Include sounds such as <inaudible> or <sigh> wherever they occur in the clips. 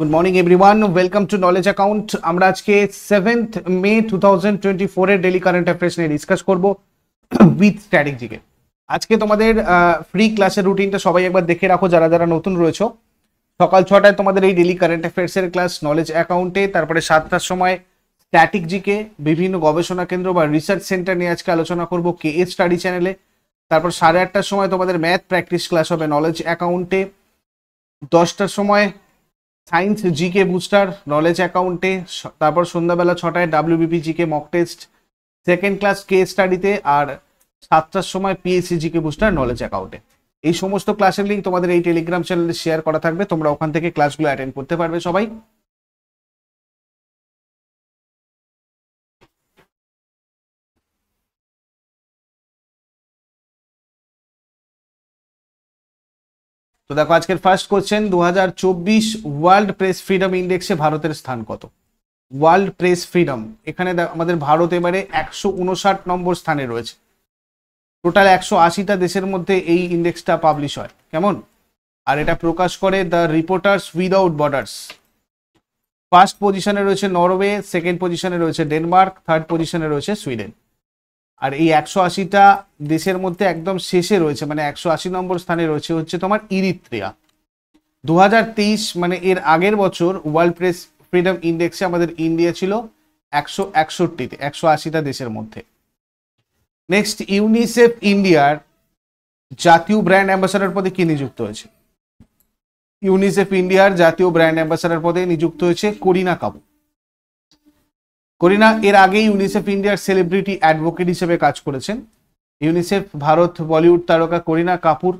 good morning everyone welcome to knowledge account আমরা আজকে seventh May two thousand twenty ফোরের daily current affairs নিয়ে discuss করবো with স্ট্র্যাটেজিকে আজকে তোমাদের ফ্রি ক্লাসের রুটিনটা সবাই একবার দেখে রাখো যারা যারা নতুন রয়েছো সকাল ছটায় তোমাদের এই ডেলি কারেন্ট অ্যাফেয়ার্সের ক্লাস নলেজ অ্যাকাউন্টে তারপরে সাতটার সময় স্ট্যাটিক বিভিন্ন গবেষণা কেন্দ্র বা রিসার্চ সেন্টার নিয়ে আজকে আলোচনা করব কে এ স্টাডি চ্যানেলে তারপর সাড়ে আটটার সময় তোমাদের ম্যাথ প্র্যাকটিস ক্লাস হবে নলেজ অ্যাকাউন্টে দশটার সময় সায়েন্স জিকে বুস্টার নলেজ অ্যাকাউন্টে তারপর সন্ধ্যাবেলা ছটায় WBP GK mock test second class K স্টাডিতে আর সাতটার সময় পিএসসি জিকে বুস্টার নলেজ অ্যাকাউন্টে এই সমস্ত ক্লাসের লিঙ্ক তোমাদের এই টেলিগ্রাম চ্যানেলে শেয়ার করা থাকবে তোমরা ওখান থেকে ক্লাসগুলো অ্যাটেন্ড করতে পারবে সবাই তো দেখো আজকের ফার্স্ট কোয়েশ্চেন দু ওয়ার্ল্ড প্রেস ফ্রিডম ইন্ডেক্সে ভারতের স্থান কত ওয়ার্ল্ড প্রেস ফ্রিডম এখানে আমাদের ভারত এবারে একশো উনষাট নম্বর স্থানে রয়েছে টোটাল একশো আশিটা দেশের মধ্যে এই ইন্ডেক্সটা পাবলিশ হয় কেমন আর এটা প্রকাশ করে the Reporters Without Borders first পজিশনে রয়েছে নরওয়ে সেকেন্ড পজিশনে রয়েছে ডেনমার্ক থার্ড পজিশনে রয়েছে সুইডেন আর এই একশো আশিটা দেশের মধ্যে একদম শেষে রয়েছে মানে একশো আশি নম্বর স্থানে রয়েছে হচ্ছে তোমার ইরিত্রিয়া দু মানে এর আগের বছর ওয়ার্ল্ড প্রেস ফ্রিডম ইন্ডেক্সে আমাদের ইন্ডিয়া ছিল একশো একষট্টিতে একশো আশিটা দেশের মধ্যে নেক্সট ইউনিসেফ ইন্ডিয়ার জাতীয় ব্র্যান্ড অ্যাম্বাসাডার পদে কি নিযুক্ত হয়েছে ইউনিসেফ ইন্ডিয়ার জাতীয় ব্র্যান্ড অ্যাম্বাসাডার পদে নিযুক্ত হয়েছে করিনা কাপুর করিনা এর আগেই ইউনিসেফ ইন্ডিয়ার সেলিব্রিটি অ্যাডভোকেট হিসেবে কাজ করেছেন ইউনিসেফ ভারত বলিউড তারকা করিনা কাপুর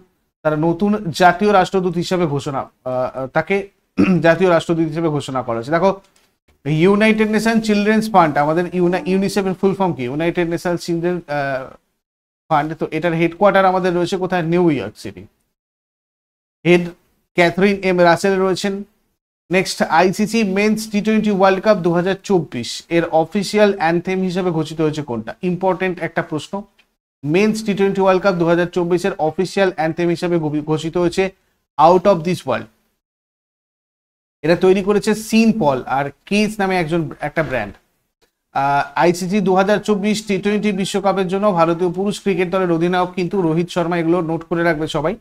তার নতুন জাতীয় রাষ্ট্রদূত হিসেবে ঘোষণা তাকে <clears throat> জাতীয় রাষ্ট্রদূত হিসেবে ঘোষণা করা হয়েছে দেখো ইউনাইটেড নেশন চিলড্রেন্স ফান্ড আমাদের ইউনিসেফের ফুল ফর্ম কি ইউনাইটেড নেশন চিলড্রেন ফান্ড তো এটার হেডকোয়ার্টার আমাদের রয়েছে কোথায় New York City head Catherine M Russell রয়েছেন next ICC men's T twenty World Cup দু এর অফিসিয়াল অ্যান্থেম হিসেবে ঘোষিত হয়েছে কোনটা ইম্পর্টেন্ট একটা প্রশ্ন men's T twenty World Cup দু এর অফিসিয়াল অ্যান্থেম হিসেবে ঘোষিত হয়েছে আউট অফ দিস ওয়ার্ল্ড এটা তৈরি করেছে সিন পল আর কিস নামে একজন একটা ব্র্যান্ড আইসিসি দু হাজার চব্বিশ টি টোয়েন্টি বিশ্বকাপের জন্য ভারতীয় পুরুষ ক্রিকেট দলের অধিনায়ক কিন্তু রোহিত শর্মা এগুলো নোট করে রাখবে সবাই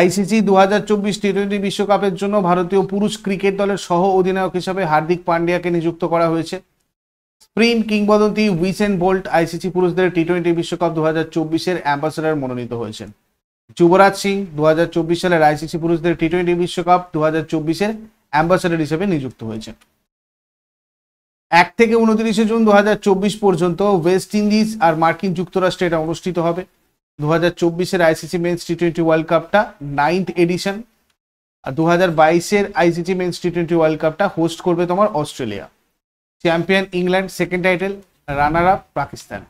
আইসিসি দু হাজার চব্বিশ টি টোয়েন্টি বিশ্বকাপের জন্য ভারতীয় পুরুষ ক্রিকেট দলের সহ অধিনায়ক হিসাবে হার্দিক পান্ডিয়াকে নিযুক্ত করা হয়েছে স্প্রিন কিংবদন্তি উইসেন বোল্ট আইসিসি পুরুষদের টি টোয়েন্টি বিশ্বকাপ দু হাজার চব্বিশের অ্যাম্বাসেডার মনোনীত হয়েছেন যুবরাজ সিং দু হাজার চব্বিশ সালের আইসিসি পুরুষদের টি টোয়েন্টি বিশ্বকাপ দু হাজার চব্বিশের অ্যাম্বাসেডার হিসেবে নিযুক্ত হয়েছেন এক থেকে উনত্রিশে জুন দু পর্যন্ত ওয়েস্ট ইন্ডিজ আর মার্কিন যুক্তরাষ্ট্রে এটা অনুষ্ঠিত হবে দু চব্বিশের ICC men's T twenty World কাপটা নাইন্থ এডিশন আর দু হাজার বাইশের ICC men's T twenty World কাপটা হোস্ট করবে তোমার Australia champion England second title runner up Pakistan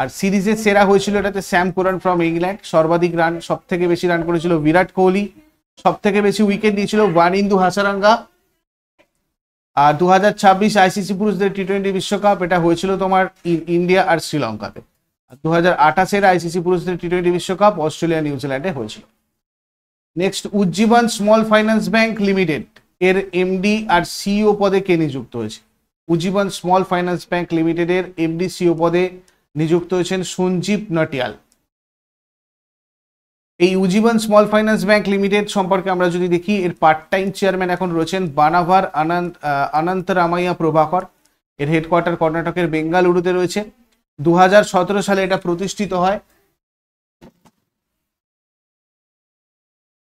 আর সিরিজে সেরা হয়েছিল এটাতে স্যাম কোরান ফ্রম ইংল্যান্ড সর্বাধিক রান সব থেকে বেশি রান করেছিল বিরাট কোহলি সব থেকে বেশি উইকেট নিয়েছিল ওয়ান ইন্দু হাসারাঙ্গা আর দু হাজার ছাব্বিশ আইসিসি পুরুষদের টি টোয়েন্টি বিশ্বকাপ এটা হয়েছিল তোমার ইন্ডিয়া আর শ্রীলঙ্কাতে দু আঠাশের আইসিসি পুরুষদের টি টোয়েন্টি বিশ্বকাপ অস্ট্রেলিয়া নিউজিল্যান্ডে হয়েছিল next Ujjivan small finance bank limited এর এমডি আর সিও e পদে কে নিযুক্ত হয়েছে উজ্জীবন স্মল ফাইন্যান্স ব্যাংক লিমিটেডের এমডি সিও e পদে নিযুক্ত হয়েছেন সঞ্জীব নটিয়াল এই Ujjivan small finance bank limited সম্পর্কে আমরা যদি দেখি এর পার্ট টাইম চেয়ারম্যান এখন রয়েছেন বানাভার আনন্ত আনন্ত রামাইয়া প্রভাকর এর হেডকোয়ার্টার কর্ণাটকের বেঙ্গালুরুতে রয়েছে দু সালে এটা প্রতিষ্ঠিত হয়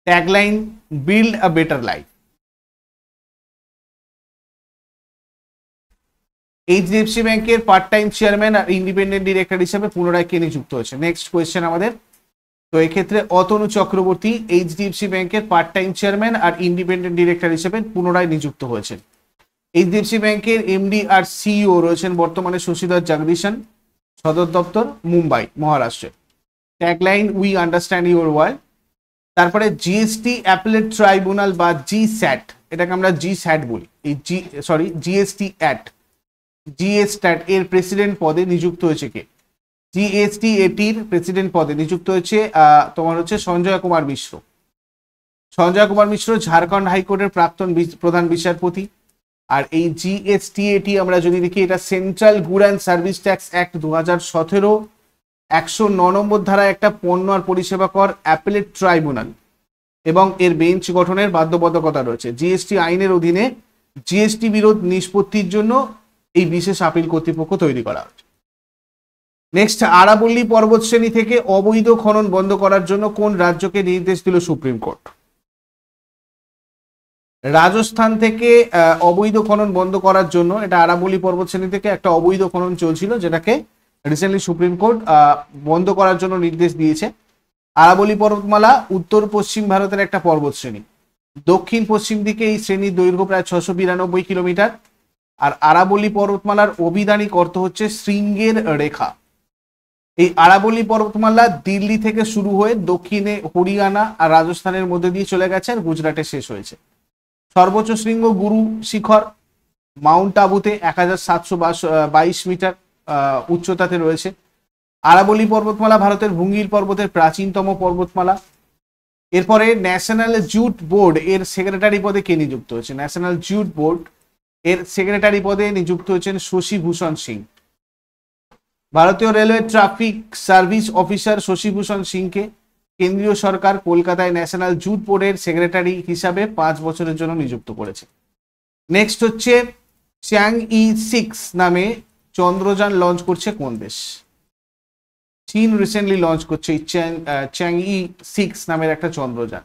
tagline build a better life HDFC ব্যাংকের পার্ট টাইম চেয়ারম্যান আর ইন্ডিপেন্ডেন্ট ডিরেক্টর হিসেবে পুনরায় কে নিযুক্ত হয়েছে নেক্সট কোয়েশ্চেন আমাদের তো এক্ষেত্রে অতনু চক্রবর্তী এইচডিএফসি ব্যাংকের পার্ট টাইম চেয়ারম্যান আর ইন্ডিপেন্ডেন্ট ডিরেক্টর হিসেবে পুনরায় নিযুক্ত হয়েছেন এইচডিএফসি ব্যাংকের এমডি আর সিইও e রয়েছেন বর্তমানে শশীধর জাগদীশন সদর দপ্তর মুম্বাই মহারাষ্ট্রে tagline we understand your world তারপরে জিএসটি অ্যাপেলেট ট্রাইব্যুনাল বা জি স্যাট এটাকে আমরা জি স্যাট বলি এই G sorry GST at GSTAT এর প্রেসিডেন্ট পদে নিযুক্ত হয়েছে কে জিএসটি এটির প্রেসিডেন্ট পদে নিযুক্ত হয়েছে তোমার হচ্ছে সঞ্জয় কুমার মিশ্র সঞ্জয় কুমার মিশ্র ঝাড়খণ্ড হাইকোর্টের প্রাক্তন প্রধান বিচারপতি আর এই জিএসটিএটি আমরা যদি দেখি এটা central good and service tax act দু হাজার সতেরো একশো ন নম্বর ধারা একটা পণ্য আর পরিষেবা কর অ্যাপেলেট ট্রাইব্যুনাল এবং এর বেঞ্চ গঠনের বাধ্যবাধকতা রয়েছে জিএসটি আইনের অধীনে জিএসটি বিরোধ নিষ্পত্তির জন্য এই বিশেষ আপিল কর্তৃপক্ষ তৈরি করা হচ্ছে নেক্সট আরাবল্লী পর্বতশ্রেণী থেকে অবৈধ খনন বন্ধ করার জন্য কোন রাজ্যকে নির্দেশ দিল সুপ্রিম কোর্ট রাজস্থান থেকে অবৈধ খনন বন্ধ করার জন্য এটা আরাবলি পর্বতশ্রেণী থেকে একটা অবৈধ খনন চলছিল যেটাকে রিসেন্টলি সুপ্রিম কোর্ট বন্ধ করার জন্য নির্দেশ দিয়েছে আরাবলি পর্বতমালা উত্তর পশ্চিম ভারতের একটা পর্বতশ্রেণী দক্ষিণ পশ্চিম দিকে এই শ্রেণীর দৈর্ঘ্য প্রায় ছশো বিরানব্বই কিলোমিটার আর আরাবলি পর্বতমালার অভিধানিক অর্থ হচ্ছে শৃঙ্গের রেখা এই আরাবলি পর্বতমালা দিল্লি থেকে শুরু হয়ে দক্ষিণে হরিয়ানা আর রাজস্থানের মধ্যে দিয়ে চলে গেছে আর গুজরাটে শেষ হয়েছে সর্বোচ্চ শৃঙ্গ গুরু শিখর মাউন্ট আবুতে এক হাজার সাতশো বাইশ মিটার উচ্চতাতে রয়েছে আরাবলি পর্বতমালা ভারতের ভুঙ্গির পর্বতের প্রাচীনতম পর্বতমালা এরপরে ন্যাশনাল জুট বোর্ড এর সেক্রেটারি পদে কে নিযুক্ত হয়েছে ন্যাশনাল জুট বোর্ড এর সেক্রেটারি পদে নিযুক্ত হয়েছেন শশীভূষণ সিং ভারতীয় railway traffic service officer Shashibhushan সিংকে কেন্দ্রীয় সরকার কলকাতায় ন্যাশনাল জুট বোর্ডের সেক্রেটারি হিসাবে পাঁচ বছরের জন্য নিযুক্ত করেছে নেক্সট হচ্ছে চ্যাং ই সিক্স নামে চন্দ্রযান লঞ্চ করছে কোন দেশ চীন রিসেন্টলি লঞ্চ করছে চ্যাং ই সিক্স নামের একটা চন্দ্রযান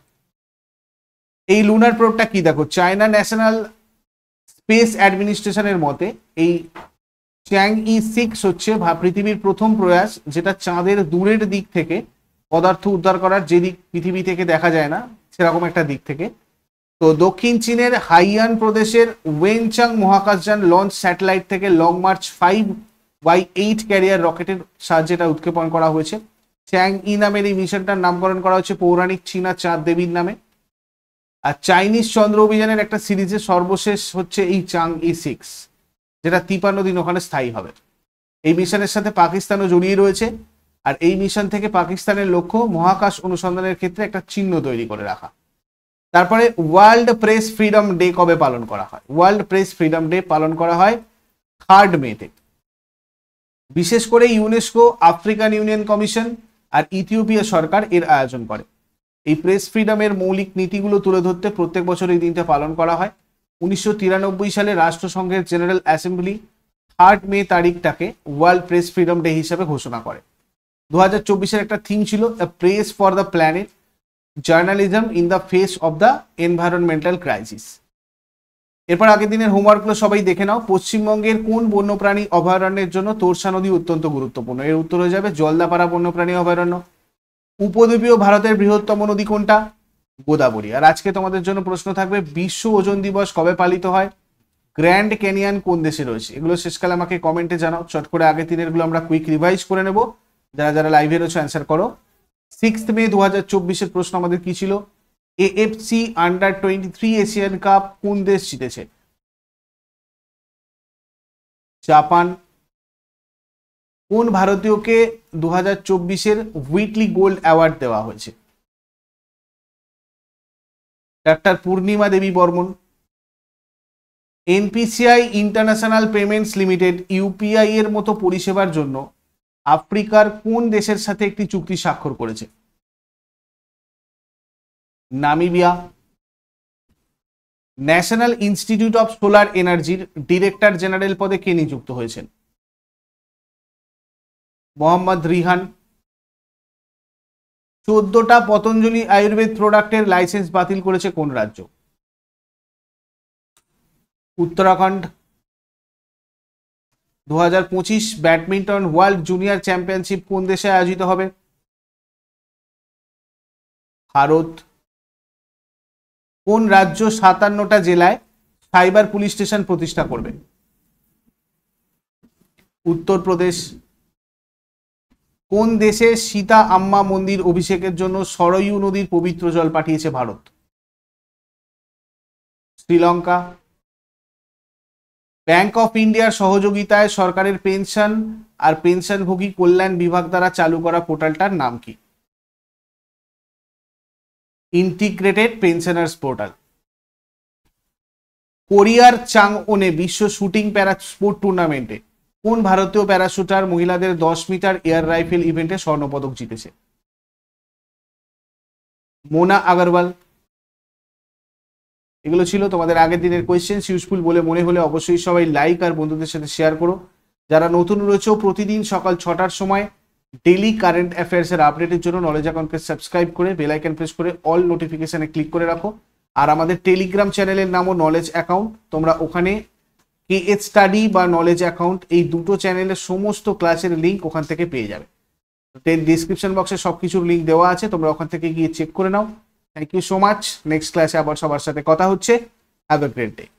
এই লুনার প্রোবটা কি দেখো চায়না ন্যাশনাল স্পেস অ্যাডমিনিস্ট্রেশনের মতে এই চ্যাং ই সিক্স হচ্ছে পৃথিবীর প্রথম প্রয়াস যেটা চাঁদের দূরের দিক থেকে পদার্থ উদ্ধার করার যে দিক পৃথিবী থেকে দেখা যায় না সেরকম একটা দিক থেকে তো দক্ষিণ চীনের হাইয়ান প্রদেশের ওয়েনচাং মহাকাশযান লঞ্চ স্যাটেলাইট থেকে long march five by eight carrier রকেটের সাহায্যে এটা উৎক্ষেপণ করা হয়েছে চ্যাং ই নামের এই মিশনটার নামকরণ করা হয়েছে পৌরাণিক চীনা চাঁদ দেবীর নামে আর চাইনিজ চন্দ্র অভিযানের একটা সিরিজের সর্বশেষ হচ্ছে এই চাং ই সিক্স যেটা তিপান্ন দিন ওখানে স্থায়ী হবে এই মিশনের সাথে পাকিস্তানও জড়িয়ে রয়েছে আর এই মিশন থেকে পাকিস্তানের লক্ষ্য মহাকাশ অনুসন্ধানের ক্ষেত্রে একটা চিহ্ন তৈরি করে রাখা তারপরে ওয়ার্ল্ড প্রেস ফ্রিডম ডে কবে পালন করা হয় ওয়ার্ল্ড প্রেস ফ্রিডম ডে পালন করা হয় থার্ড মেতে বিশেষ করে ইউনেস্কো আফ্রিকান ইউনিয়ন কমিশন আর ইথিওপিয়া সরকার এর আয়োজন করে এই প্রেস ফ্রিডমের মৌলিক নীতিগুলো তুলে ধরতে প্রত্যেক বছর এই দিনটা পালন করা হয় উনিশশো সালে রাষ্ট্রসংঘের জেনারেল অ্যাসেম্বলি থার্ড মে তারিখটাকে ওয়ার্ল্ড প্রেস ফ্রিডম ডে হিসাবে ঘোষণা করে দু হাজার চব্বিশের একটা থিম ছিল the press for the planet journalism in the face of the environmental crisis এরপর আগের দিনের হোমওয়ার্কগুলো সবাই দেখে নাও পশ্চিমবঙ্গের কোন বন্যপ্রাণী অভয়ারণ্যের জন্য তোরসা নদী অত্যন্ত গুরুত্বপূর্ণ এর উত্তর হয়ে যাবে জলদাপাড়া বন্যপ্রাণী অভয়ারণ্য উপদ্বীপীয় ভারতের বৃহত্তম নদী কোনটা গোদাবরী আর আজকে তোমাদের জন্য প্রশ্ন থাকবে বিশ্ব ওজন দিবস কবে পালিত হয় গ্র্যান্ড ক্যানিয়ান কোন দেশে রয়েছে এগুলো শেষকালে আমাকে কমেন্টে জানাও চট করে আগের দিনেরগুলো আমরা কুইক রিভাইজ করে নেবো যারা যারা লাইভে রয়েছে অ্যান্সার করো সিক্স মে দু হাজার চব্বিশের প্রশ্ন আমাদের কি ছিল AFC under twenty three Asian cup কোন দেশ জিতেছে জাপান কোন ভারতীয়কে দু হাজার চব্বিশের হুইটলি গোল্ড অ্যাওয়ার্ড দেওয়া হয়েছে ডাক্তার Purnima Debi Barman NPCI International Payments Limited UPI এর মতো পরিষেবার জন্য আফ্রিকার কোন দেশের সাথে একটি চুক্তি স্বাক্ষর করেছে Namibia National Institute of Solar এনার্জির ডিরেক্টর জেনারেল পদে কে নিযুক্ত হয়েছেন মোহাম্মদ রিহান চোদ্দটা পতঞ্জলি আয়ুর্বেদ প্রোডাক্টের লাইসেন্স বাতিল করেছে কোন রাজ্য উত্তরাখণ্ড দু ব্যাডমিন্টন ওয়ার্ল্ড জুনিয়র চ্যাম্পিয়নশিপ কোন দেশে আয়োজিত হবে ভারত কোন রাজ্য সাতান্নটা জেলায় সাইবার পুলিশ স্টেশন প্রতিষ্ঠা করবে উত্তরপ্রদেশ কোন দেশে সীতা আম্মা মন্দির অভিষেকের জন্য সরয়ু নদীর পবিত্র জল পাঠিয়েছে ভারত শ্রীলঙ্কা ব্যাংক অফ ইন্ডিয়ার সহযোগিতায় সরকারের পেনশন আর পেনশনভোগী কল্যাণ বিভাগ দ্বারা চালু করা পোর্টালটার নাম কি ইন্টিগ্রেটেড পেনশনার্স পোর্টাল কোরিয়ার চাংওনে বিশ্ব শুটিং প্যারা স্পোর্ট টুর্নামেন্টে কোন ভারতীয় প্যারাশুটার মহিলাদের দশ মিটার এয়ার রাইফেল ইভেন্টে স্বর্ণপদক জিতেছে মোনা আগরওয়াল এগুলো ছিল তোমাদের আগের দিনের কোয়েশ্চেন্স ইউজফুল বলে মনে হলে অবশ্যই সবাই লাইক আর বন্ধুদের সাথে শেয়ার করো যারা নতুন রয়েছে প্রতিদিন সকাল ছটার সময় ডেলি কারেন্ট অ্যাফেয়ার্সের আপডেটের জন্য নলেজ অ্যাকাউন্টকে সাবস্ক্রাইব করে বেল আইকন প্রেস করে অল নোটিফিকেশানে ক্লিক করে রাখো আর আমাদের টেলিগ্রাম চ্যানেলের নামও নলেজ অ্যাকাউন্ট তোমরা ওখানে কে এ স্টাডি বা নলেজ অ্যাকাউন্ট এই দুটো চ্যানেলের সমস্ত ক্লাসের লিঙ্ক ওখান থেকে পেয়ে যাবে ডিসক্রিপশন বক্সে সব কিছুর লিঙ্ক দেওয়া আছে তোমরা ওখান থেকে গিয়ে চেক করে নাও thank you so much next ক্লাসে আবার সবার সাথে কথা হচ্ছে হ্যাভ এ গ্রেট ডে